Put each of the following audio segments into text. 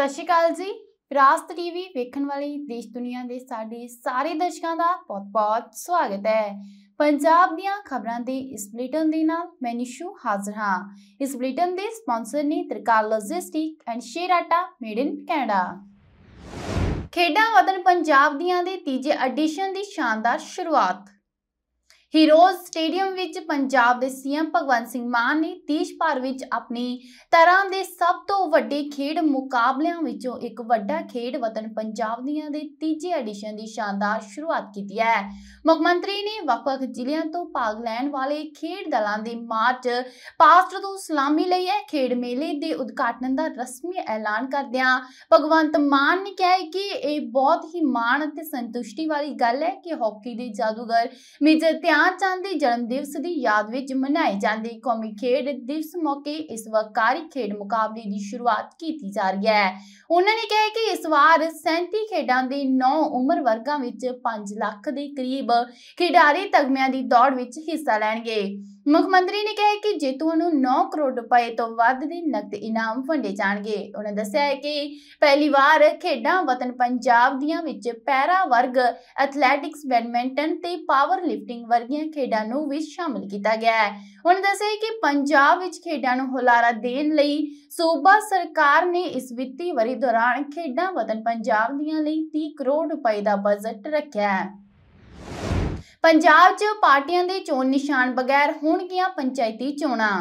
ਸਤਿ ਸ਼੍ਰੀ ਅਕਾਲ ਜੀ ਵਿਰਾਸਤ ਟੀਵੀ ਵੇਖਣ ਵਾਲੀ ਦੇਸ਼ ਦੁਨੀਆ ਦੇ ਸਾਡੇ ਸਾਰੇ ਦਰਸ਼ਕਾਂ ਦਾ ਬਹੁਤ-ਬਹੁਤ ਸਵਾਗਤ ਹੈ ਪੰਜਾਬ ਦੀਆਂ ਖਬਰਾਂ ਦੇ ਇਸ ਬਲੇਟਨ ਦੇ ਨਾਲ ਮੈਂ ਨਿਸ਼ੂ ਹਾਜ਼ਰ ਹਾਂ ਇਸ ਬਲੇਟਨ ਦੇ ਸਪਾਂਸਰ ਨੇ ਤ੍ਰਿਕਾਲ ਲੌਜਿਸਟਿਕ ਐਂਡ ਸ਼ੇਰਾਟਾ ਮੇਡ ਇਨ ਕੈਨੇਡਾ ਖੇਡਾਂ ਵਤਨ ਪੰਜਾਬ ਦੀਆਂ ਦੇ ਤੀਜੇ ਐਡੀਸ਼ਨ ਦੀ ਸ਼ਾਨਦਾਰ ਸ਼ੁਰੂਆਤ ਹੀਰੋਜ਼ ਸਟੇਡੀਅਮ ਵਿੱਚ ਪੰਜਾਬ ਦੇ ਸੀਐਮ ਭਗਵੰਤ ਸਿੰਘ ਮਾਨ ਨੇ ਦੇਸ਼ ਭਰ ਵਿੱਚ ਆਪਣੀ ਤਰ੍ਹਾਂ ਦੇ ਸਭ ਤੋਂ ਵੱਡੇ ਖੇਡ ਮੁਕਾਬਲਿਆਂ ਵਿੱਚੋਂ ਇੱਕ ਵੱਡਾ ਖੇਡ ਵਤਨ ਪੰਜਾਬ ਦੀਆਂ ਦੇ ਤੀਜੇ ਐਡੀਸ਼ਨ ਦੀ ਸ਼ਾਨਦਾਰ ਸ਼ੁਰੂਆਤ ਕੀਤੀ ਹੈ ਮੁੱਖ ਮੰਤਰੀ ਨੇ ਵੱਖ-ਵੱਖ ਜ਼ਿਲ੍ਹਿਆਂ ਤੋਂ ਭਾਗ ਲੈਣ ਵਾਲੇ ਖੇਡ ਦਲਾਂ ਦੇ ਮਾਰਚ ਪਾਸਟ ਤੋਂ ਸਲਾਮੀ ਲਈ ਹੈ ਖੇਡ ਮੇਲੇ ਦੇ ਉਦਘਾਟਨ ਦਾ ਰਸਮੀ ਐਲਾਨ ਕਰਦਿਆਂ ਭਗਵੰਤ ਮਾਨ ਨੇ ਕਿਹਾ ਕਿ ਇਹ ਬਹੁਤ ਹੀ ਮਾਣ ਅਤੇ ਸੰਤੁਸ਼ਟੀ ਵਾਲੀ ਗੱਲ ਹੈ ਕਿ ਹਾਕੀ ਦੇ ਜਾਦੂਗਰ ਮੇਜਰ ਧਿਆਨ ਚੰਦ ਦੇ ਜਨਮ ਦਿਵਸ ਦੀ ਯਾਦ ਵਿੱਚ ਮਨਾਈ ਜਾਂਦੀ ਕੌਮੀ ਖੇਡ ਦਿਵਸ ਮੌਕੇ ਇਸ ਵਕਾਰੀ ਖੇਡ ਮੁਕਾਬਲੇ ਦੀ ਸ਼ੁਰੂਆਤ ਕੀਤੀ ਜਾ ਰਹੀ ਹੈ ਉਹਨਾਂ ਨੇ ਕਿਹਾ ਕਿ ਇਸ ਵਾਰ 37 ਖੇਡਾਂ ਦੇ 9 ਉਮਰ ਵਰਗਾਂ ਵਿੱਚ 5 ਲੱਖ ਦੇ ਕਰੀਬ ਖਿਡਾਰੀ ਤਗਮਿਆਂ ਦੀ ਦੌੜ ਵਿੱਚ ਹਿੱਸਾ ਲੈਣਗੇ ਮੁੱਖ ਮੰਤਰੀ ਨੇ ਕਿਹਾ ਕਿ ਜੇਤੂਆਂ ਨੂੰ 9 ਕਰੋੜ ਰੁਪਏ ਤੋਂ ਵੱਧ ਦੇ ਨਕਦ ਇਨਾਮ ਵੰਡੇ ਜਾਣਗੇ ਉਹਨਾਂ ਦੱਸਿਆ ਹੈ ਕਿ ਪਹਿਲੀ ਵਾਰ ਖੇਡਾਂ ਵਤਨ ਪੰਜਾਬ ਦੀਆਂ ਵਿੱਚ ਪੈਰਾ ਵਰਗ ਐਥਲੈਟਿਕਸ ਬੈਡਮਿੰਟਨ ਤੇ ਪਾਵਰ ਲਿਫਟਿੰਗ ਵਰਗੀਆਂ ਖੇਡਾਂ ਨੂੰ ਵੀ ਸ਼ਾਮਲ ਕੀਤਾ ਗਿਆ ਹੈ ਉਹਨਾਂ ਦੱਸਿਆ ਕਿ ਪੰਜਾਬ ਵਿੱਚ ਖੇਡਾਂ ਨੂੰ ਹੁਲਾਰਾ ਦੇਣ ਲਈ ਸੂਬਾ ਸਰਕਾਰ ਨੇ ਇਸ ਵਿੱਤੀ ਵਰੀ ਦੌਰਾਨ ਖੇਡਾਂ ਵਤਨ ਪੰਜਾਬ ਦੀਆਂ ਲਈ 30 ਕਰੋੜ ਰੁਪਏ ਦਾ ਬਜਟ ਰੱਖਿਆ ਹੈ ਪੰਜਾਬ 'ਚ ਪਾਰਟੀਆਂ ਦੇ ਚੋਣ ਨਿਸ਼ਾਨ ਬਗੈਰ ਹੋਣਗੀਆਂ ਪੰਚਾਇਤੀ ਚੋਣਾਂ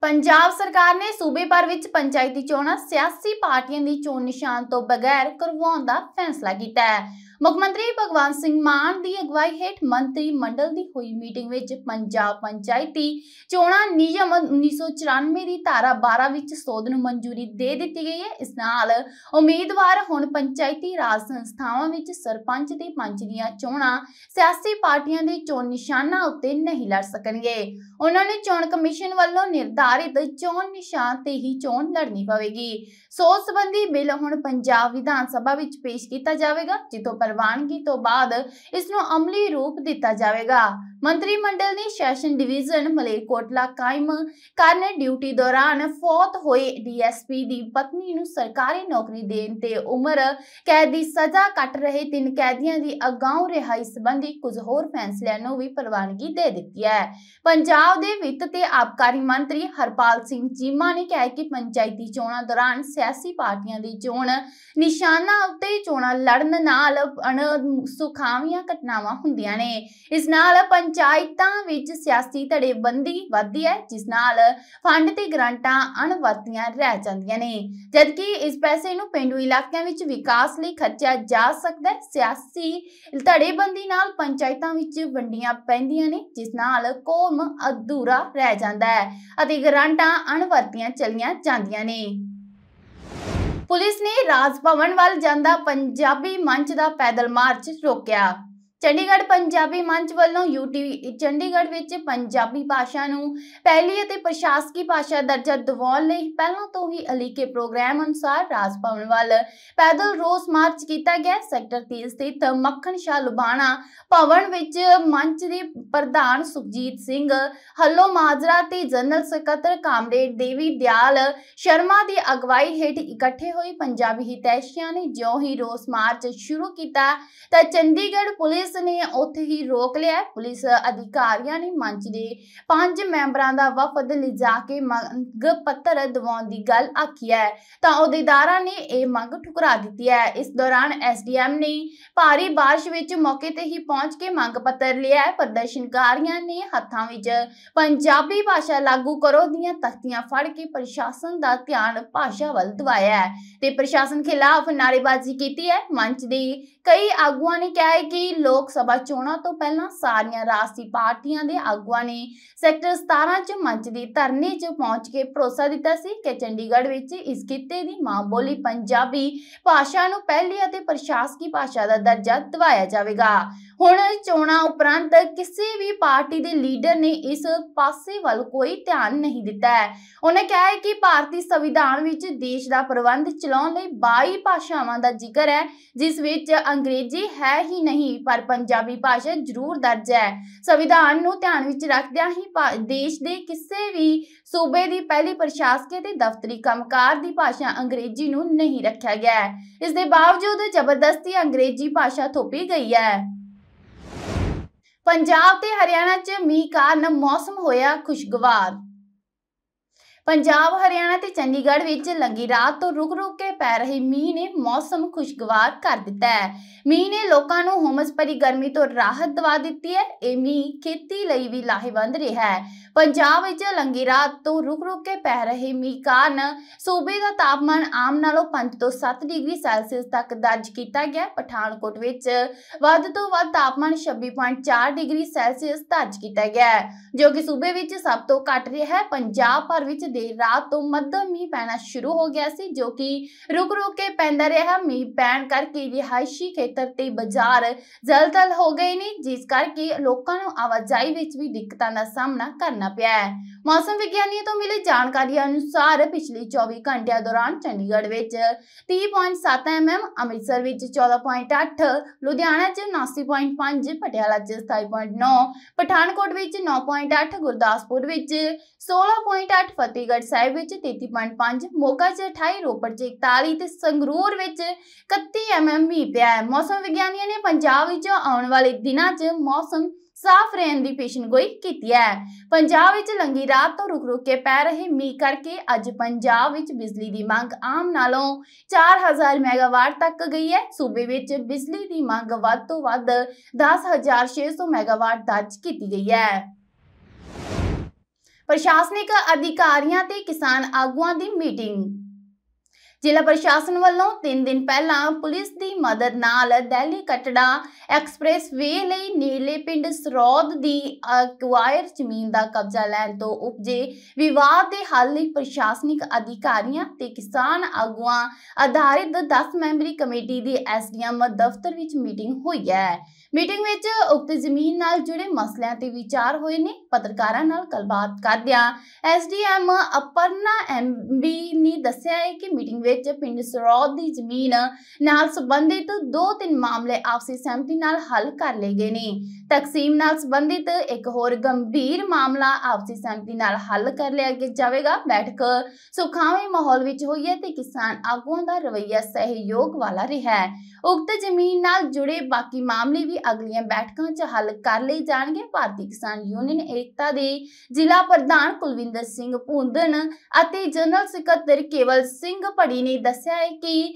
ਪੰਜਾਬ ਸਰਕਾਰ ਨੇ ਸੂਬੇ ਭਰ ਵਿੱਚ ਪੰਚਾਇਤੀ ਚੋਣਾਂ ਸਿਆਸੀ ਪਾਰਟੀਆਂ ਦੀ ਚੋਣ ਨਿਸ਼ਾਨ ਤੋਂ ਬਗੈਰ ਕਰਵਾਉਣ ਦਾ ਫੈਸਲਾ ਕੀਤਾ ਹੈ ਮੁੱਖ ਮੰਤਰੀ ਭਗਵਾਨ ਸਿੰਘ ਮਾਨ ਦੀ ਅਗਵਾਈ ਹੇਠ ਮੰਤਰੀ ਮੰਡਲ ਦੀ ਹੋਈ ਮੀਟਿੰਗ ਵਿੱਚ ਪੰਜਾਬ ਪੰਚਾਇਤੀ ਚੋਣਾਂ ਨਿਯਮ 1994 ਦੀ ਧਾਰਾ 12 ਵਿੱਚ ਸੋਧ ਨੂੰ ਮਨਜ਼ੂਰੀ ਦੇ ਦਿੱਤੀ ਗਈ ਹੈ ਇਸ ਨਾਲ ਉਮੀਦਵਾਰ ਹੁਣ ਪੰਚਾਇਤੀ ਰਾਜ ਸੰਸਥਾਵਾਂ ਵਿੱਚ ਸਰਪੰਚ ਤੇ ਪੰਚ ਦੀਆਂ ਚੋਣਾਂ ਸਿਆਸੀ ਪਾਰਟੀਆਂ ਦੇ ਚੋਣ ਨਿਸ਼ਾਨਾਂ ਉੱਤੇ ਨਹੀਂ ਲੜ ਸਕਣਗੇ ਉਹਨਾਂ ਨੇ ਚੋਣ ਕਮਿਸ਼ਨ ਵੱਲੋਂ ਨਿਰਧਾਰਿਤ ਚੋਣ ਨਿਸ਼ਾਨ ਤੇ ਹੀ ਚੋਣ ਲੜਨੀ ਪਵੇਗੀ ਸੋਧ ਸੰਬੰਧੀ ਬਿੱਲ ਹੁਣ ਪੰਜਾਬ ਵਿਧਾਨ ਸਭਾ ਵਿੱਚ ਪੇਸ਼ ਕੀਤਾ ਜਾਵੇਗਾ ਜਿੱਥੋਂ ਪਰ ਪ੍ਰਵਾਨਗੀ ਤੋਂ ਬਾਅਦ ਇਸ ਨੂੰ ਅਮਲੀ ਰੂਪ ਦਿੱਤਾ ਜਾਵੇਗਾ ਮੰਤਰੀ ਮੰਡਲ ਨੇ ਸੈਸ਼ਨ ਡਿਵੀਜ਼ਨ ਮਲੇਰਕੋਟਲਾ ਕਾਇਮ ਕਰਨ ਡਿਊਟੀ ਦੌਰਾਨ ਫੌਤ ਹੋਏ ਡੀਐਸਪੀ ਦੀ ਪਤਨੀ ਨੂੰ ਸਰਕਾਰੀ ਨੌਕਰੀ ਦੇਣ ਤੇ ਉਮਰ ਕੈਦ ਦੀ ਸਜ਼ਾ ਕੱਟ ਰਹੇ ਤਿੰਨ ਕੈਦੀਆਂ ਦੀ ਅਗਾਉਂ ਰਿਹਾਈ ਸੰਬੰਧੀ ਕੁਝ ਹੋਰ ਫੈਸਲਿਆਂ ਨੂੰ ਵੀ ਪ੍ਰਵਾਨਗੀ ਦੇ ਦਿੱਤੀ ਹੈ ਪੰਜਾਬ ਦੇ ਵਿੱਤ ਤੇ ਆਬਕਾਰੀ ਮੰਤਰੀ ਹਰਪਾਲ ਸਿੰਘ ਚੀਮਾ ਨੇ ਕਿਹਾ ਕਿ ਪੰਚਾਇਤੀ ਚੋਣਾਂ ਦੌਰਾਨ ਸਿਆਸੀ ਪਾਰਟੀਆਂ ਦੀ ਚੋਣ ਨਿਸ਼ਾਨਾ ਉੱਤੇ ਚੋਣਾਂ ਲੜਨ ਨਾਲ ਅਣ ਸੁਖਾਵੀਆਂ ਘਟਨਾਵਾਂ ਹੁੰਦੀਆਂ ਨੇ ਇਸ ਨਾਲ ਪੰਜ ਪੰਚਾਇਤਾਂ ਵਿੱਚ ਸਿਆਸੀ ਧੜੇਬੰਦੀ ਵੱਧਦੀ ਹੈ ਜਿਸ ਨਾਲ ਫੰਡ ਤੇ ਗ੍ਰਾਂਟਾਂ ਅਣਵਰਤੀਆਂ ਰਹਿ ਜਾਂਦੀਆਂ ਨੇ ਜਦਕਿ ਇਸ ਪੈਸੇ ਨੂੰ ਪਿੰਡੂ ਇਲਾਕਿਆਂ ਵਿੱਚ ਵਿਕਾਸ ਲਈ ਖਰਚਿਆ ਜਾ ਸਕਦਾ ਹੈ ਸਿਆਸੀ ਧੜੇਬੰਦੀ ਨਾਲ ਪੰਚਾਇਤਾਂ ਵਿੱਚ ਵੰਡੀਆਂ ਪੈਂਦੀਆਂ ਨੇ ਜਿਸ ਨਾਲ ਕੋਮ ਅਧੂਰਾ ਰਹਿ ਜਾਂਦਾ ਹੈ ਅਤੇ ਗ੍ਰਾਂਟਾਂ ਅਣਵਰਤੀਆਂ ਚਲੀਆਂ ਜਾਂਦੀਆਂ ਨੇ ਪੁਲਿਸ ਨੇ ਰਾਜ ਭਵਨ ਵੱਲ ਜਾਂਦਾ ਪੰਜਾਬੀ ਮੰਚ ਦਾ ਪੈਦਲ ਮਾਰਚ ਰੋਕਿਆ ਚੰਡੀਗੜ੍ਹ ਪੰਜਾਬੀ ਮੰਚ ਵੱਲੋਂ ਯੂਟੀਵੀ ਚੰਡੀਗੜ੍ਹ ਵਿੱਚ ਪੰਜਾਬੀ ਭਾਸ਼ਾ ਨੂੰ ਪਹਿਲੀ ਅਤੇ ਪ੍ਰਸ਼ਾਸਕੀ ਭਾਸ਼ਾ ਦਰਜਾ ਦਿਵਾਉਣ ਲਈ ਪਹਿਲਾਂ ਤੋਂ ਹੀ ਅਲੀਕੇ ਪ੍ਰੋਗਰਾਮ ਅਨੁਸਾਰ ਰਾਜ ਭਵਨ ਵੱਲ ਪੈਦਲ ਰੋਸ ਮਾਰਚ ਕੀਤਾ ਗਿਆ ਸੈਕਟਰ 3 ਸਥਿਤ ਮੱਖਣ ਸ਼ਾਹ ਲੁਬਾਣਾ ਭਵਨ ਵਿੱਚ ਮੰਚ ਦੇ ਪ੍ਰਧਾਨ ਸੁਖਜੀਤ ਸਿੰਘ ਹੱਲੋ ਮਾਜਰਾ ਤੇ ਜਨਰਲ ਸਕੱਤਰ ਕਾਮਰੇਡ ਦੇਵੀ ਦਿਆਲ ਸ਼ਰਮਾ ਦੀ ਅਗਵਾਈ ਹੇਠ ਇਕੱਠੇ ਹੋਈ ਪੰਜਾਬੀ ਹਿਤੈਸ਼ੀਆਂ ਨੇ ਜਿਉਂ ਹੀ ਰੋਸ ਮਾਰਚ ਸ਼ੁਰੂ ਕੀਤਾ ਤਾਂ ਚੰਡੀਗੜ੍ਹ ਪੁਲਿਸ ਪੁਲਿਸ ਨੇ ਉੱਥੇ ਹੀ ਰੋਕ ਲਿਆ ਪੁਲਿਸ ਅਧਿਕਾਰੀਆਂ ਨੇ ਮੰਚ ਦੇ ਪੰਜ ਮੈਂਬਰਾਂ ਦਾ ਵਫਦ ਲਿਜਾ ਕੇ ਮੰਗ ਪੱਤਰ ਦਿਵਾਉਣ ਦੀ ਗੱਲ ਆਖੀ ਹੈ ਤਾਂ ਅਧਿਕਾਰੀਆਂ ਨੇ ਇਹ ਮੰਗ ਠੁਕਰਾ ਦਿੱਤੀ ਹੈ ਇਸ ਦੌਰਾਨ ਐਸਡੀਐਮ ਨੇ ਭਾਰੀ بارش ਵਿੱਚ ਮੌਕੇ ਤੇ ਹੀ ਪਹੁੰਚ ਕੇ ਮੰਗ ਪੱਤਰ ਲਿਆ ਪ੍ਰਦਰਸ਼ਨਕਾਰੀਆਂ ਨੇ ਹੱਥਾਂ ਵਿੱਚ ਪੰਜਾਬੀ ਭਾਸ਼ਾ ਲਾਗੂ ਕਰੋ ਦੀਆਂ ਤਖਤੀਆਂ ਫੜ ਕੇ ਪ੍ਰਸ਼ਾਸਨ ਦਾ ਧਿਆਨ ਭਾਸ਼ਾ ਵੱਲ ਦਵਾਇਆ ਹੈ ਤੇ ਪ੍ਰਸ਼ਾਸਨ ਖਿਲਾਫ ਨਾਰੇਬਾਜ਼ੀ ਕੀਤੀ ਹੈ ਮੰਚ ਦੇ ਕਈ ਆਗੂਆਂ ਨੇ ਕਿਹਾ ਹੈ ਕਿ ਲੋਕ ਸਭਾ ਚੋਣਾਂ ਤੋਂ ਪਹਿਲਾਂ ਸਾਰੀਆਂ ਰਾਜਸੀ ਪਾਰਟੀਆਂ ਦੇ ਆਗੂਆਂ ਨੇ ਸੈਕਟਰ 17 ਚ ਮੰਚ ਦੀ ਧਰਨੇ 'ਚ ਪਹੁੰਚ ਕੇ ਭਰੋਸਾ ਦਿੱਤਾ ਸੀ ਕਿ ਚੰਡੀਗੜ੍ਹ ਵਿੱਚ ਇਸ ਕਿੱਤੇ ਦੀ ਮਾਂ ਬੋਲੀ ਪੰਜਾਬੀ ਭਾਸ਼ਾ ਨੂੰ ਪਹਿਲੀ ਅਤੇ ਪ੍ਰਸ਼ਾਸਕੀ ਭਾਸ਼ਾ ਦਾ ਦਰਜਾ ਦਿਵਾਇਆ ਜਾਵੇਗਾ ਹੁਣ ਚੋਣਾਂ ਉਪਰੰਤ ਕਿਸੇ ਵੀ ਪਾਰਟੀ ਦੇ ਲੀਡਰ ਨੇ ਇਸ ਪਾਸੇ ਵੱਲ ਕੋਈ ਧਿਆਨ ਨਹੀਂ ਦਿੱਤਾ ਹੈ ਉਹਨੇ ਕਿਹਾ ਹੈ ਕਿ ਭਾਰਤੀ ਸੰਵਿਧਾਨ ਵਿੱਚ ਦੇਸ਼ ਦਾ ਪ੍ਰਬੰਧ ਚਲਾਉਣ ਲਈ 22 ਭਾਸ਼ਾਵਾਂ ਦਾ ਜ਼ਿਕਰ ਹੈ ਜਿਸ ਵਿੱਚ ਅੰਗਰੇਜ਼ੀ ਹੈ ਹੀ ਨਹੀਂ ਪਰ ਪੰਜਾਬੀ ਭਾਸ਼ਾ ਜ਼ਰੂਰ ਦਰਜ ਹੈ ਸੰਵਿਧਾਨ ਨੂੰ ਧਿਆਨ ਵਿੱਚ ਰੱਖਦਿਆਂ ਹੀ ਦੇਸ਼ ਦੇ ਕਿਸੇ ਵੀ ਸੂਬੇ ਦੀ ਪਹਿਲੀ ਪ੍ਰਸ਼ਾਸਕੀ ਤੇ ਦਫ਼ਤਰੀ ਕੰਮਕਾਰ ਦੀ ਭਾਸ਼ਾ ਅੰਗਰੇਜ਼ੀ ਨੂੰ ਨਹੀਂ ਰੱਖਿਆ ਗਿਆ ਹੈ ਇਸ ਦੇ ਬਾਵਜੂਦ ਜ਼ਬਰਦਸਤੀ ਅੰਗਰੇਜ਼ੀ ਭਾਸ਼ਾ ਥੋਪੀ ਗਈ ਹੈ ਪੰਜਾਬ ਤੇ ਹਰਿਆਣਾ 'ਚ ਮੀਂਹ ਕਾਰਨ ਮੌਸਮ ਹੋਇਆ ਖੁਸ਼ਗਵਾਰ ਪੰਜਾਬ ਹਰਿਆਣਾ ਤੇ ਚੰਡੀਗੜ੍ਹ ਵਿੱਚ ਲੰਗੀ ਰਾਤ ਤੋਂ ਰੁਕ-ਰੁਕ ਕੇ ਪੈ ਰਹੀ ਮੀਂਹ ਨੇ ਮੌਸਮ ਖੁਸ਼ਗਵਾਰ ਕਰ ਦਿੱਤਾ ਹੈ ਮੀਂਹ ਨੇ ਲੋਕਾਂ ਨੂੰ ਹੁਮਸ ਭਰੀ ਗਰਮੀ ਤੋਂ ਰਾਹਤ ਦਵਾ ਦਿੱਤੀ ਹੈ ਇਹ ਮੀਂਹ ਖੇਤੀ ਲਈ ਵੀ ਲਾਹੇਵੰਦ ਰਿਹਾ ਹੈ ਪੰਜਾਬ ਵਿੱਚ ਲੰਗੀ ਰਾਤ ਤੋਂ ਰੁਕ-ਰੁਕ ਕੇ ਪੈ ਰਹੇ ਮੀਂਹ ਕਾਰਨ ਸੂਬੇ ਦਾ ਤਾਪਮਾਨ ਆਮ ਨਾਲੋਂ 5 ਤੋਂ 7 ਡਿਗਰੀ ਸੈਲਸੀਅਸ ਤੱਕ ਦਰਜ ਕੀਤਾ ਗਿਆ ਪਠਾਨਕੋਟ ਵਿੱਚ ਵੱਧ ਤੋਂ ਵੱਧ ਤਾਪਮਾਨ 26.4 ਡਿਗਰੀ ਸੈਲਸੀਅਸ ਦਰਜ ਕੀਤਾ ਗਿਆ ਜੋ ਕਿ ਸੂਬੇ ਵਿੱਚ ਸਭ ਤੋਂ ਘੱਟ ਰਿਹਾ ਹੈ ਪੰਜਾਬ ਭਰ ਵਿੱਚ ਦੇਰ ਰਾਤ ਤੋਂ ਮੱਧਮ ਮੀਂਹ ਪੈਣਾ ਸ਼ੁਰੂ ਹੋ ਗਿਆ ਸੀ ਜੋ ਕਿ ਰੁਕ-ਰੁਕ ਕੇ ਪੈਂਦਾ ਰਿਹਾ ਮੀਂਹ ਪੈਣ ਕਰਕੇ ਰਿਹਾਇਸ਼ੀ ਖੇਤਰ ਤੇ ਬਾਜ਼ਾਰ ਜਲਦਲ ਹੋ ਗਏ ਨੇ ਜਿਸ ਕਰਕੇ ਲੋਕਾਂ ਨੂੰ ਆਵਾਜਾਈ ਵਿੱਚ ਵੀ ਦਿੱਕਤਾਂ ਦਾ ਸਾਹਮਣਾ ਕਰਨਾ ਪਿਆ ਹੈ ਮੌਸਮ ਵਿਗਿਆਨੀਆਂ ਤੋਂ ਮਿਲੀ ਜਾਣਕਾਰੀ ਅਨੁਸਾਰ ਪਿਛਲੇ 24 ਘੰਟਿਆਂ ਦੌਰਾਨ ਚੰਡੀਗੜ੍ਹ ਵਿੱਚ 30.7 ਐਮਐਮ ਅੰਮ੍ਰਿਤਸਰ ਵਿੱਚ 14.8 ਲੁਧਿਆਣਾ 'ਚ 79.5 ਪਟਿਆਲਾ 'ਚ 27.9 ਪਠਾਨਕੋਟ ਵਿੱਚ 9.8 ਗੁਰਦਾਸਪੁਰ ਵਿੱਚ 16.8 ਫਤਿਹਗੜ੍ਹ ਸਾਹਿਬ ਵਿੱਚ 33.5 ਮੋਗਾ 'ਚ 28 ਰੋਪੜ 'ਚ 41 ਤੇ ਸੰਗਰੂਰ ਵਿੱਚ 31 ਐਮਐਮ ਮੀਂਹ ਪਿਆ ਹੈ ਮੌਸਮ ਵਿਗਿਆਨੀਆਂ ਨੇ ਪੰਜਾਬ ਵਿੱਚ ਆਉਣ ਵਾਲੇ ਦਿਨਾਂ 'ਚ ਮੌਸਮ ਸਾਫ਼ ਰਹਿਣ ਦੀ ਪੇਸ਼ਨਗੋਈ ਕੀਤੀ ਹੈ ਪੰਜਾਬ ਵਿੱਚ ਲੰਗੀ ਰਾਤ ਤੋਂ ਰੁਕ-ਰੁਕ ਕੇ ਪੈ ਰਹੇ ਮੀਂਹ ਕਰਕੇ ਅੱਜ ਪੰਜਾਬ ਵਿੱਚ ਬਿਜਲੀ ਦੀ ਮੰਗ ਆਮ ਨਾਲੋਂ 4000 ਮੈਗਾਵਾਟ ਤੱਕ ਗਈ ਹੈ ਸੂਬੇ ਵਿੱਚ ਬਿਜਲੀ ਦੀ ਮੰਗ ਵੱਧ ਤੋਂ ਵੱਧ 10600 ਮੈਗਾਵਾਟ ਦਰਜ ਕੀਤੀ ਗਈ ਹੈ ਪ੍ਰਸ਼ਾਸਨਿਕ ਅਧਿਕਾਰੀਆਂ ਤੇ ਕਿਸਾਨ ਆਗੂਆਂ ਦੀ ਮੀਟਿੰਗ ਜ਼ਿਲ੍ਹਾ ਪ੍ਰਸ਼ਾਸਨ ਵੱਲੋਂ 3 ਦਿਨ ਪਹਿਲਾਂ ਪੁਲਿਸ ਦੀ ਮਦਦ ਨਾਲ ਦਿੱਲੀ ਕਟੜਾ ਐਕਸਪ੍ਰੈਸ ਵੇ ਲਈ ਨੀਲੇ ਪਿੰਡ ਸਰੋਦ ਦੀ ਅਕਵਾਇਰ ਜ਼ਮੀਨ ਦਾ ਕਬਜ਼ਾ ਲੈਣ ਤੋਂ ਉਪਜੇ ਵਿਵਾਦ ਦੇ ਹੱਲ ਲਈ ਪ੍ਰਸ਼ਾਸਨਿਕ ਅਧਿਕਾਰੀਆਂ ਤੇ ਕਿਸਾਨ ਆਗੂਆਂ ਆਧਾਰਿਤ 10 ਮੈਂਬਰੀ ਕਮੇਟੀ ਦੀ ਐਸਡੀਐਮ ਦਫ਼ਤਰ ਵਿੱਚ ਮੀਟਿੰਗ ਹੋਈ ਹੈ ਮੀਟਿੰਗ ਵਿੱਚ ਉਕਤ ਜ਼ਮੀਨ ਨਾਲ ਜੁੜੇ ਮਸਲਿਆਂ ਤੇ ਵਿਚਾਰ ਹੋਏ ਨੇ ਪੱਤਰਕਾਰਾਂ ਨਾਲ ਗੱਲਬਾਤ ਕਰਦਿਆਂ ਐਸਡੀਐਮ ਅਪਰਨਾ ਐਮਬੀ ਨੇ ਦੱਸਿਆ ਹੈ ਕਿ ਮੀਟਿੰਗ ਵਿੱਚ ਪਿੰਡ ਸਰੋਦ ਦੀ ਜ਼ਮੀਨ ਨਾਲ ਸੰਬੰਧਿਤ ਦੋ ਤਿੰਨ ਮਾਮਲੇ ਆਪਸੀ ਸਹਿਮਤੀ ਨਾਲ ਹੱਲ ਕਰ ਲਏ ਗਏ ਨੇ ਤਕਸੀਮ ਨਾਲ ਸੰਬੰਧਿਤ ਇੱਕ ਹੋਰ ਗੰਭੀਰ ਮਾਮਲਾ ਆਪਸੀ ਸਹਿਮਤੀ ਨਾਲ ਹੱਲ ਕਰ ਲਿਆ ਗਿਆ ਜਾਵੇਗਾ ਬੈਠਕ ਸੁਖਾਵੇਂ ਮਾਹੌਲ ਵਿੱਚ ਹੋਈ ਹੈ ਤੇ ਕਿਸਾਨ ਆਗੂਆਂ ਦਾ ਰਵਈਆ ਸਹਿਯੋਗ ਵਾਲਾ ਰਿਹਾ ਹੈ ਉਕਤ ਜ਼ਮੀਨ ਨਾਲ ਜੁੜੇ ਬਾਕੀ ਮਾਮਲੇ ਵੀ ਅਗਲੀਆਂ ਬੈਠਕਾਂ 'ਚ ਹੱਲ ਕਰ ਲਏ ਜਾਣਗੇ ਭਾਰਤੀ ਕਿਸਾਨ ਯੂਨੀਅਨ ਏਕਤਾ ਦੇ ਜ਼ਿਲ੍ਹਾ ਪ੍ਰਧਾਨ ਕੁਲਵਿੰਦਰ ਸਿੰਘ ਪੁੰਦਨ ਅਤੇ ਜਨਰਲ ਸਕੱਤਰ ਕੇਵਲ ਸਿੰਘ ਭੜੀ ਨੇ ਦੱਸਿਆ ਹੈ ਕਿ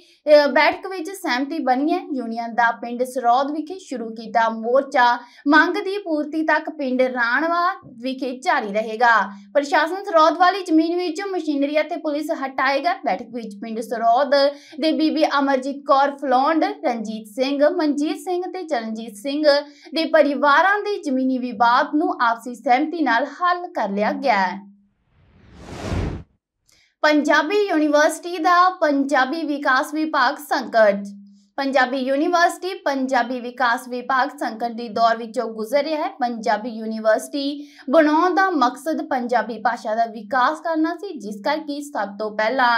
ਬੈਠਕ ਵਿੱਚ ਸਹਿਮਤੀ ਬਣੀ ਹੈ ਯੂਨੀਅਨ ਦਾ ਪਿੰਡ ਸਰੋਦ ਵਿਖੇ ਸ਼ੁਰੂ ਕੀਤਾ ਮੋਰਚਾ ਮੰਗ ਦੀ ਪੂਰਤੀ ਤੱਕ ਪਿੰਡ ਰਾਣਵਾ ਵਿਖੇ ਜਾਰੀ ਰਹੇਗਾ ਪ੍ਰਸ਼ਾਸਨ ਸਰੋਦ ਵਾਲੀ ਜ਼ਮੀਨ ਵਿੱਚ ਮਸ਼ੀਨਰੀ ਅਤੇ ਪੁਲਿਸ ਹਟਾਏਗਾ ਬੈਠਕ ਵਿੱਚ ਪਿੰਡ ਸਰੋਦ ਦੇ ਬੀਬੀ ਅਮਰਜੀਤ ਕੌਰ ਫਲੌਂਡ ਰਣਜੀਤ ਸਿੰਘ ਮਨਜੀਤ ਸਿੰਘ ਤੇ ਚਰਨਜੀਤ ਸਿੰਘ ਦੇ ਪਰਿਵਾਰਾਂ ਦੇ ਜ਼ਮੀਨੀ ਵਿਵਾਦ ਨੂੰ ਆਪਸੀ ਸਹਿਮਤੀ ਨਾਲ ਹੱਲ ਕਰ ਲਿਆ ਗਿਆ ਹੈ ਪੰਜਾਬੀ ਯੂਨੀਵਰਸਿਟੀ ਦਾ ਪੰਜਾਬੀ ਵਿਕਾਸ ਵਿਭਾਗ ਸੰਕਟ ਪੰਜਾਬੀ ਯੂਨੀਵਰਸਿਟੀ ਪੰਜਾਬੀ ਵਿਕਾਸ ਵਿਭਾਗ ਸੰਕਟ ਦੀ ਦੌਰ ਵਿੱਚੋਂ ਗੁਜ਼ਰ ਰਿਹਾ ਹੈ ਪੰਜਾਬੀ ਯੂਨੀਵਰਸਿਟੀ ਬਣਾਉਣ ਦਾ ਮਕਸਦ ਪੰਜਾਬੀ ਭਾਸ਼ਾ ਦਾ ਵਿਕਾਸ ਕਰਨਾ ਸੀ ਜਿਸ ਕਰਕੇ ਸਭ ਤੋਂ ਪਹਿਲਾਂ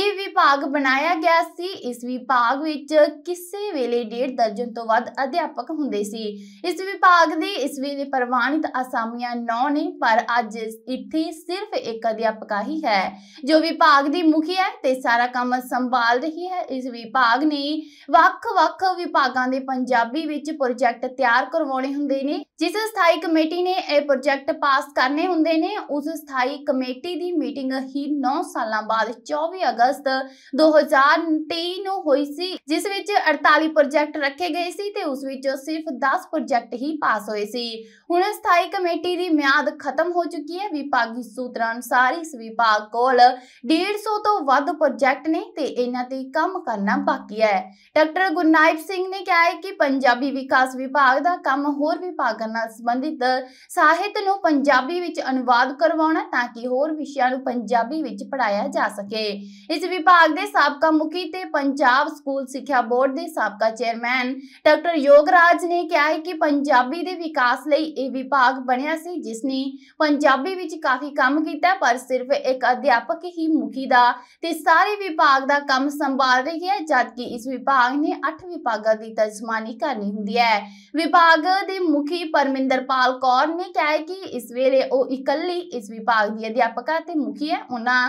ਇਹ ਵਿਭਾਗ ਬਣਾਇਆ ਗਿਆ ਸੀ ਇਸ ਵਿਭਾਗ ਵਿੱਚ ਕਿਸੇ ਵੇਲੇ ਡੇਢ ਦਰਜਨ ਤੋਂ ਵੱਧ ਅਧਿਆਪਕ ਹੁੰਦੇ ਸੀ ਇਸ ਵਿਭਾਗ ਦੀ ਇਸ ਵੇਲੇ ਪ੍ਰਵਾਨਿਤ ਅਸਾਮੀਆਂ 9 ਨੇ ਪਰ ਅੱਜ ਇੱਥੇ ਸਿਰਫ ਇੱਕ ਅਧਿਆਪਕਾ ਹੀ ਹੈ ਜੋ ਵਿਭਾਗ ਦੀ ਮੁਖੀ ਹੈ ਤੇ ਸਾਰਾ ਕੰਮ ਸੰਭਾਲ ਰਹੀ ਹੈ ਇਸ ਵਿਭਾਗ ਨੇ ਵੱਖ-ਵੱਖ ਵਿਭਾਗਾਂ ਦੇ ਪੰਜਾਬੀ ਵਿੱਚ ਪ੍ਰੋਜੈਕਟ ਤਿਆਰ ਕਰਵਾਉਣੇ ਹੁੰਦੇ ਨੇ ਜਿਸ ਸਥਾਈ ਕਮੇਟੀ ਨੇ ਇਹ ਪ੍ਰੋਜੈਕਟ ਪਾਸ ਕਰਨੇ ਹੁੰਦੇ ਨੇ ਉਸ ਸਥਾਈ ਕਮੇਟੀ ਦੀ ਮੀਟਿੰਗ ਹੀ 9 ਸਾਲਾਂ ਬਾਅਦ 24 ਅਗਸਤ 2023 ਨੂੰ ਹੋਈ ਸੀ ਜਿਸ ਵਿੱਚ 48 ਪ੍ਰੋਜੈਕਟ ਰੱਖੇ ਗਏ ਸੀ ਤੇ ਉਸ ਵਿੱਚੋਂ ਸਿਰਫ 10 ਪ੍ਰੋਜੈਕਟ ਹੀ ਪਾਸ ਹੋਏ ਸੀ ਹੁਣ ਸਥਾਈ ਕਮੇਟੀ ਦੀ ਮਿਆਦ ਖਤਮ ਹੋ ਚੁੱਕੀ ਹੈ ਵਿਭਾਗੀ ਸੂਤਰਾਂ ਅਨੁਸਾਰ ਇਸ ਵਿਭਾਗ ਕੋਲ 150 ਤੋਂ ਵੱਧ ਪ੍ਰੋਜੈਕਟ ਨੇ ਤੇ ਇਹਨਾਂ ਤੇ ਕੰਮ ਕਰਨਾ ਬਾਕੀ ਹੈ ਡਾਕਟਰ ਗੁਰਨਾਇਕ ਸਿੰਘ ਨੇ ਕਿਹਾ ਹੈ ਕਿ ਪੰਜਾਬੀ ਵਿਕਾਸ ਵਿਭਾਗ ਦਾ ਕੰਮ ਹੋਰ ਵਿਭਾਗਾਂ ਨਾਲ ਸੰਬੰਧਿਤ ਸਾਹਿਤ ਨੂੰ ਪੰਜਾਬੀ ਵਿੱਚ ਅਨੁਵਾਦ ਕਰਵਾਉਣਾ ਤਾਂ ਕਿ ਹੋਰ ਵਿਸ਼ਿਆਂ ਨੂੰ ਪੰਜਾਬੀ ਵਿੱਚ ਪੜਾਇਆ ਜਾ ਸਕੇ ਇਸ ਵਿਭਾਗ ਦੇ ਸਾਬਕਾ ਮੁਖੀ ਤੇ ਪੰਜਾਬ ਸਕੂਲ ਸਿੱਖਿਆ ਬੋਰਡ ਦੇ ਸਾਬਕਾ ਚੇਅਰਮੈਨ ਡਾਕਟਰ ਯੋਗਰਾਜ ਨੇ ਕਿਹਾ ਹੈ ਕਿ ਪੰਜਾਬੀ ਦੇ ਵਿਕਾਸ ਲਈ ਇਹ ਵਿਭਾਗ ਬਣਿਆ ਸੀ ਜਿਸ ਨੇ ਪੰਜਾਬੀ ਵਿੱਚ ਕਾਫੀ ਕੰਮ ਕੀਤਾ ਪਰ ਸਿਰਫ ਇੱਕ ਅਧਿਆਪਕ ਹੀ ਮੁਖੀ ਦਾ ਤੇ ਸਾਰੇ ਵਿਭਾਗ ਦਾ ਕੰਮ ਸੰਭਾਲ ਰਹੀ ਹੈ ਜਦਕਿ ਇਸ ਵਿਭਾਗ ਨੇ 8 ਵਿਭਾਗਾਂ ਦੀ ਤਰਜਮਾਨੀ ਕਰਨੀ ਹੁੰਦੀ ਹੈ ਵਿਭਾਗ ਦੇ ਮੁਖੀ ਪਰਮਿੰਦਰਪਾਲ ਕੌਰ ਨੇ ਕਿਹਾ ਕਿ ਇਸ ਵੇਲੇ ਉਹ ਇਕੱਲੀ ਇਸ ਵਿਭਾਗ ਦੀ ਅਧਿਆਪਕਾ ਤੇ ਮੁਖੀ ਹੈ ਉਹਨਾਂ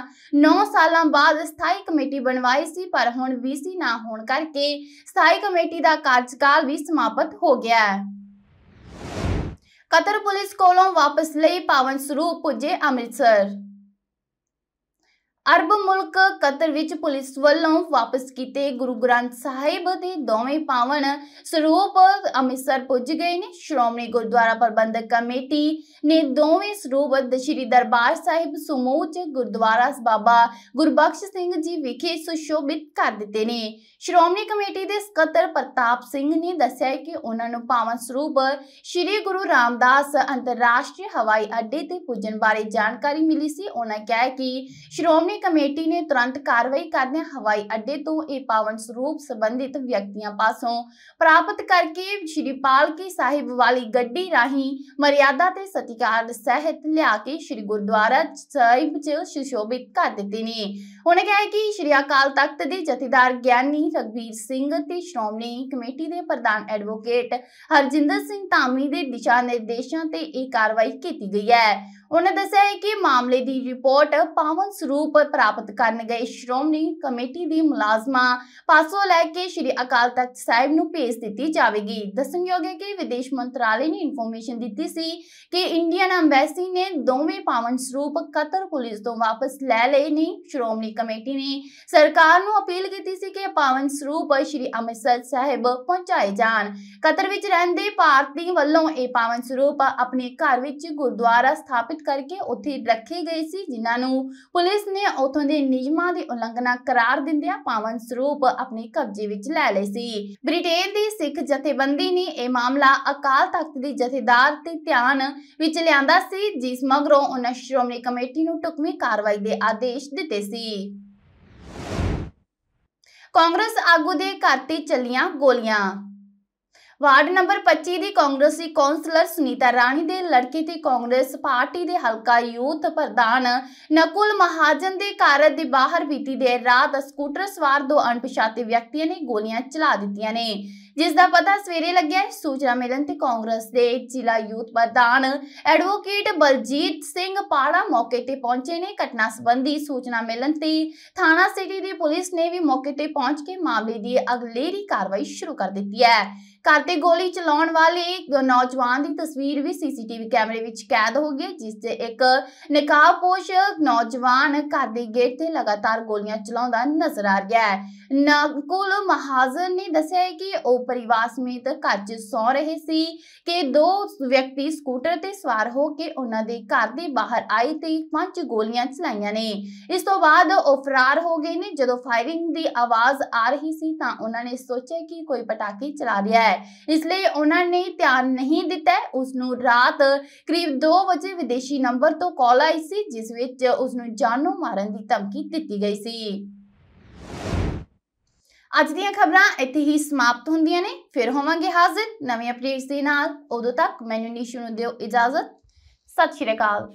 9 ਸਾਲਾਂ ਬਾਅਦ ਸਥਾਈ ਕਮੇਟੀ ਬਣਵਾਈ ਸੀ ਪਰ ਹੁਣ ਵੀਸੀ ਨਾ ਹੋਣ ਕਰਕੇ ਸਥਾਈ ਕਮੇਟੀ ਦਾ ਕਾਰਜਕਾਲ ਵੀ ਸਮਾਪਤ ਹੋ ਗਿਆ ਹੈ ਕਤਰ ਪੁਲਿਸ ਕੋਲੋਂ ਵਾਪਸ ਲਈ ਪਾਵਨ ਸਰੂਪ ਪੁੱਜੇ ਅੰਮ੍ਰਿਤਸਰ ਅਰਬ ਮੁਲਕ ਕਤਰ ਵਿੱਚ ਪੁਲਿਸ ਵੱਲੋਂ ਵਾਪਸ ਕੀਤੇ ਗੁਰੂ ਗ੍ਰੰਥ ਸਾਹਿਬ ਦੇ ਦੋਵੇਂ ਪਾਵਨ ਸਰੂਪ ਅੰਮ੍ਰਿਤਸਰ ਪੁੱਜ ਗਏ ਨੇ ਸ਼੍ਰੋਮਣੀ ਗੁਰਦੁਆਰਾ ਪ੍ਰਬੰਧਕ ਕਮੇਟੀ ਨੇ ਦੋਵੇਂ ਸਰੂਪ ਦਸ਼ਰੀ ਦਰਬਾਰ ਸਾਹਿਬ ਸਮੂਚ ਗੁਰਦੁਆਰਾ ਬਾਬਾ ਗੁਰਬਖਸ਼ ਸਿੰਘ ਜੀ ਵਿਖੇ ਸੁਸ਼ੋਭਿਤ ਕਰ ਦਿੱਤੇ ਨੇ ਸ਼੍ਰੋਮਣੀ ਕਮੇਟੀ ਦੇ ਸਕੱਤਰ ਪ੍ਰਤਾਪ ਸਿੰਘ ਨੇ ਦੱਸਿਆ ਕਿ ਉਹਨਾਂ ਨੂੰ ਪਾਵਨ ਸਰੂਪ ਸ਼੍ਰੀ ਗੁਰੂ ਰਾਮਦਾਸ ਅੰਤਰਰਾਸ਼ਟਰੀ ਹਵਾਈ ਅੱਡੇ ਤੇ ਪੁੱਜਣ ਬਾਰੇ ਜਾਣਕਾਰੀ ਮਿਲੀ ਸੀ ਉਹਨਾਂ ਕਿਹਾ ਕਿ ਸ਼੍ਰੋਮਣੀ ਕਮੇਟੀ ਨੇ ਤੁਰੰਤ ਕਾਰਵਾਈ ਕਰਦਿਆਂ ਹਵਾਈ ਅੱਡੇ ਤੋਂ ਇਹ ਪਾਵਨ ਸਰੂਪ ਸੰਬੰਧਿਤ ਵਿਅਕਤੀਆਂ ਪਾਸੋਂ ਪ੍ਰਾਪਤ ਕਰਕੇ ਸ਼੍ਰੀ ਪਾਲਕੀ ਸਾਹਿਬ ਵਾਲੀ ਗੱਡੀ ਰਾਹੀਂ ਮਰਿਆਦਾ ਤੇ ਸਤਿਕਾਰ ਸਹਿਤ ਲਿਆ ਕੇ ਸ਼੍ਰੀ ਗੁਰਦੁਆਰਾ ਸਾਹਿਬ 'ਚ ਸੁਸ਼ੋਭਿਤ ਕਰ ਦਿੱਤੀ ਨੇ ਉਹਨੇ ਕਿਹਾ ਕਿ ਸ਼੍ਰੀ ਅਕਾਲ ਤਖਤ ਦੇ ਜਥੇਦਾਰ ਗਿਆਨੀ ਰਗਵੀਰ ਸਿੰਘ ਤੇ ਸ਼੍ਰੋਮਣੀ ਕਮੇਟੀ ਦੇ ਪ੍ਰਧਾਨ ਐਡਵੋਕੇਟ ਹਰਜਿੰਦਰ ਸਿੰਘ ਧਾਮੀ ਦੇ ਦਿਸ਼ਾ ਨਿਰਦੇਸ਼ਾਂ ਤੇ ਇਹ ਕਾਰਵਾਈ ਕੀਤੀ ਗਈ ਹੈ ਉਹਨਾਂ ਦੱਸਿਆ ਹੈ ਕਿ ਮਾਮਲੇ ਦੀ ਰਿਪੋਰਟ ਪਾਵਨ ਸਰੂਪ ਪ੍ਰਾਪਤ ਕਰਨ ਗਏ ਸ਼੍ਰੋਮਣੀ ਕਮੇਟੀ ਦੇ ਮੁਲਾਜ਼ਮਾਂ ਪਾਸੋਂ ਲੈ ਕੇ ਸ਼੍ਰੀ ਅਕਾਲ ਤਖਤ ਸਾਹਿਬ ਨੂੰ ਭੇਜ ਦਿੱਤੀ ਜਾਵੇਗੀ ਦੱਸਣਯੋਗ ਹੈ ਕਿ ਵਿਦੇਸ਼ ਮੰਤਰਾਲੇ ਨੇ ਇਨਫੋਰਮੇਸ਼ਨ ਦਿੱਤੀ ਸੀ ਕਿ ਇੰਡੀਅਨ ਐਮਬੈਸੀ ਨੇ ਦੋਵੇਂ ਪਾਵਨ ਸਰੂਪ ਕਤਰ ਪੁਲਿਸ ਤੋਂ ਵਾਪਸ ਲੈ ਲਏ ਨੇ ਸ਼੍ਰੋਮਣੀ ਕਮੇਟੀ ਨੇ ਸਰਕਾਰ ਨੂੰ ਅਪੀਲ ਕੀਤੀ ਸੀ ਕਿ ਪਾਵਨ ਸਰੂਪ ਸ਼੍ਰੀ ਅਮਰਸਰ ਸਾਹਿਬ ਪਹੁੰਚਾਏ ਜਾਣ ਕਤਰ ਵਿੱਚ ਰਹਿੰਦੇ ਭਾਰਤੀ ਵੱਲੋਂ ਇਹ ਪਾਵਨ ਸਰੂਪ ਆਪਣੇ ਘਰ ਵਿੱਚ ਗੁਰਦੁਆਰਾ ਸਥਾਪਿਤ ਕਰਕੇ ਉੱਥੇ ਰੱਖੇ ਗਏ ਸੀ ਜਿਨ੍ਹਾਂ ਨੂੰ ਪੁਲਿਸ ਨੇ ਉਥੋਂ ਦੇ ਨਿਯਮਾਂ ਦੀ ਉਲੰਘਣਾ ਕਰਾਰ ਦਿੰਦਿਆਂ ਪਾਵਨ ਸਰੂਪ ਆਪਣੇ ਕਬਜ਼ੇ ਵਿੱਚ ਲੈ ਲਏ ਸੀ ਬ੍ਰਿਟੇਨ ਦੀ ਸਿੱਖ ਜਥੇਬੰਦੀ ਨੇ ਇਹ ਮਾਮਲਾ ਅਕਾਲ ਤਖਤ ਦੇ ਜਥੇਦਾਰ ਤੇ ਧਿਆਨ ਵਿੱਚ ਲਿਆਂਦਾ ਸੀ ਜਿਸ ਮਗਰੋਂ ਉਹਨਾਂ ਸ਼੍ਰੋਮਣੀ ਕਮੇਟੀ ਨੂੰ ਟੁਕਮੀ ਕਾਰਵਾਈ ਦੇ ਆਦੇਸ਼ ਦਿੱਤੇ ਸੀ ਕਾਂਗਰਸ ਆਗੂ ਦੇ ਘਰ ਤੇ ਚੱਲੀਆਂ ਗੋਲੀਆਂ ਵਾਰਡ ਨੰਬਰ 25 ਦੀ ਕਾਂਗਰਸੀ ਕੌਂਸਲਰ ਸੁਨੀਤਾ ਰਾਣੀ ਦੇ ਲੜਕੇ ਤੇ ਕਾਂਗਰਸ ਪਾਰਟੀ ਦੇ ਹਲਕਾ ਯੂਥ ਪ੍ਰਧਾਨ ਨਕੁਲ ਮਹਾਜਨ ਦੇ ਘਰ ਦੇ ਬਾਹਰ ਬੀਤੀ ਦੇ ਰਾਤ ਸਕੂਟਰ ਸਵਾਰ ਦੋ ਅਣਪਛਾਤੇ ਵਿਅਕਤੀਆਂ ਨੇ ਗੋਲੀਆਂ ਚਲਾ ਦਿੱਤੀਆਂ ਨੇ ਜਿਸ ਦਾ ਪਤਾ ਸਵੇਰੇ ਲੱਗਿਆ ਹੈ ਸੂਚਨਾ ਮਿਲਣ ਤੇ ਕਾਂਗਰਸ ਦੇ ਜ਼ਿਲ੍ਹਾ ਯੂਥ ਪ੍ਰਧਾਨ ਐਡਵੋਕੇਟ ਬਲਜੀਤ ਸਿੰਘ ਪਾੜਾ ਮੌਕੇ ਤੇ ਪਹੁੰਚੇ ਨੇ ਘਟਨਾ ਸੰਬੰਧੀ ਸੂਚਨਾ ਮਿਲਣ ਤੇ ਥਾਣਾ ਸਿਟੀ ਦੀ ਪੁਲਿਸ ਨੇ ਵੀ ਮੌਕੇ ਤੇ ਪਹੁੰਚ ਕੇ ਮਾਮਲੇ ਦੀ ਅਗਲੇਰੀ ਕਾਰਵਾਈ ਸ਼ੁਰੂ ਕਰ ਦਿੱਤੀ ਹੈ ਘਰ ਤੇ ਗੋਲੀ ਚਲਾਉਣ ਵਾਲੇ ਨੌਜਵਾਨ ਦੀ ਤਸਵੀਰ ਵੀ ਸੀਸੀਟੀਵੀ ਕੈਮਰੇ ਵਿੱਚ ਕੈਦ ਹੋ ਗਈ ਜਿਸ ਤੇ ਇੱਕ ਨਕਾਬਪੋਸ਼ ਨੌਜਵਾਨ ਘਰ ਦੇ ਗੇਟ ਤੇ ਲਗਾਤਾਰ ਗੋਲੀਆਂ ਚਲਾਉਂਦਾ ਨਜ਼ਰ ਆ ਰਿਹਾ ਹੈ ਨਕੁਲ ਮਹਾਜ਼ਨ ਨੇ ਦੱਸਿਆ ਕਿ ਉਹ ਪਰਿਵਾਰ ਸਮੇਤ ਘਰ 'ਚ ਸੌ ਰਹੇ ਸੀ ਕਿ ਦੋ ਵਿਅਕਤੀ ਸਕੂਟਰ ਤੇ ਸਵਾਰ ਹੋ ਕੇ ਉਹਨਾਂ ਦੇ ਘਰ ਦੇ ਬਾਹਰ ਆਏ ਤੇ ਪੰਜ ਗੋਲੀਆਂ ਚਲਾਈਆਂ ਨੇ ਇਸ ਤੋਂ ਬਾਅਦ ਉਹ ਫਰਾਰ ਹੋ ਗਏ ਨੇ ਜਦੋਂ ਫਾਇਰਿੰਗ ਦੀ ਆਵਾਜ਼ ਆ ਰਹੀ ਸੀ ਤਾਂ ਉਹਨਾਂ ਨੇ ਸੋਚਿਆ ਕਿ ਕੋਈ ਪਟਾਕੇ ਚਲਾ ਰਿਹਾ ਹੈ ਹੈ ਇਸ ਲਈ ਉਹਨਾਂ ਨੇ ਧਿਆਨ ਨਹੀਂ ਦਿੱਤਾ ਉਸ ਨੂੰ ਰਾਤ ਕਰੀਬ 2 ਵਜੇ ਵਿਦੇਸ਼ੀ ਨੰਬਰ ਤੋਂ ਕਾਲ ਆਈ ਸੀ ਜਿਸ ਵਿੱਚ ਉਸ ਨੂੰ ਜਾਨੋਂ ਮਾਰਨ ਦੀ ਧਮਕੀ ਦਿੱਤੀ ਗਈ ਸੀ ਅੱਜ ਦੀਆਂ ਖਬਰਾਂ ਇੱਥੇ ਹੀ ਸਮਾਪਤ ਹੁੰਦੀਆਂ ਨੇ ਫਿਰ ਹੋਵਾਂਗੇ ਹਾਜ਼ਰ ਨਵੇਂ ਅਪਡੇਟਸ ਦੇ ਨਾਲ ਉਦੋਂ ਤੱਕ ਮੈਨੂੰ ਨਿਸ਼ੂ ਨੂੰ ਦਿਓ ਇਜਾਜ਼ਤ ਸਤਿ ਸ਼੍ਰੀ ਅਕਾਲ